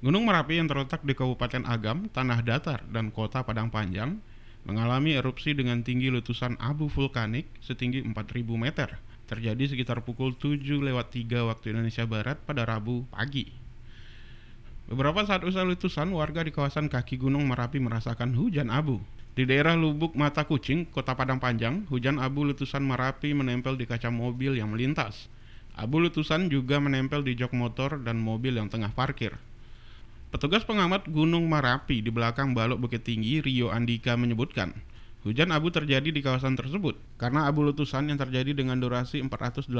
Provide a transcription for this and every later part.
Gunung Merapi yang terletak di Kabupaten Agam, Tanah Datar, dan Kota Padang Panjang mengalami erupsi dengan tinggi letusan abu vulkanik setinggi 4000 meter terjadi sekitar pukul 7 lewat 3 waktu Indonesia Barat pada Rabu pagi. Beberapa saat usai letusan, warga di kawasan kaki Gunung Merapi merasakan hujan abu. Di daerah Lubuk Mata Kucing, Kota Padang Panjang, hujan abu letusan Merapi menempel di kaca mobil yang melintas. Abu letusan juga menempel di jok motor dan mobil yang tengah parkir. Petugas pengamat Gunung Marapi di belakang Balok Bukit Tinggi, Rio Andika menyebutkan, hujan abu terjadi di kawasan tersebut karena abu letusan yang terjadi dengan durasi 485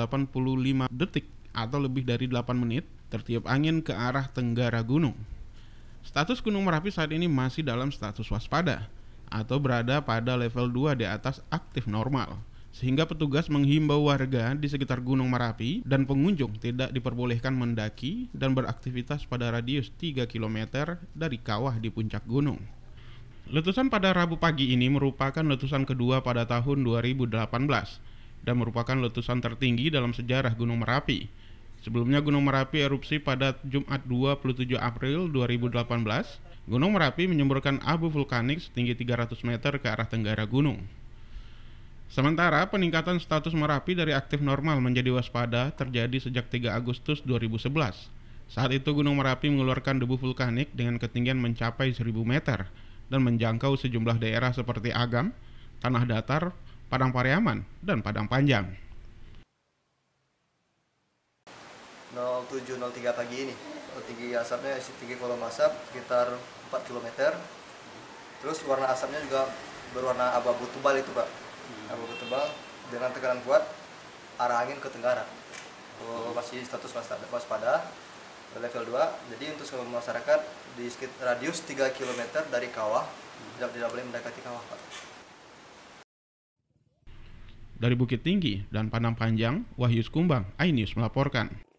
detik atau lebih dari 8 menit tertiup angin ke arah tenggara gunung. Status Gunung Merapi saat ini masih dalam status waspada atau berada pada level 2 di atas aktif normal sehingga petugas menghimbau warga di sekitar Gunung Merapi dan pengunjung tidak diperbolehkan mendaki dan beraktivitas pada radius 3 km dari kawah di puncak gunung. Letusan pada Rabu pagi ini merupakan letusan kedua pada tahun 2018 dan merupakan letusan tertinggi dalam sejarah Gunung Merapi. Sebelumnya Gunung Merapi erupsi pada Jumat 27 April 2018. Gunung Merapi menyemburkan abu vulkanik setinggi 300 meter ke arah tenggara gunung. Sementara peningkatan status Merapi dari aktif normal menjadi waspada terjadi sejak 3 Agustus 2011. Saat itu Gunung Merapi mengeluarkan debu vulkanik dengan ketinggian mencapai 1000 meter dan menjangkau sejumlah daerah seperti Agam, Tanah Datar, Padang Pariaman, dan Padang Panjang. 07.03 pagi ini, tinggi asapnya, tinggi kolom asap sekitar 4 km. Terus warna asapnya juga berwarna abu-abu tebal itu, Pak hmm. Nah, rambut tebal dengan tekanan kuat arah angin ke tenggara oh, masih status waspada level 2 jadi untuk seluruh masyarakat di sekitar radius 3 km dari kawah hmm. tidak, tidak boleh mendekati kawah Pak. Dari Bukit Tinggi dan Panam Panjang, Wahyus Kumbang, INews melaporkan.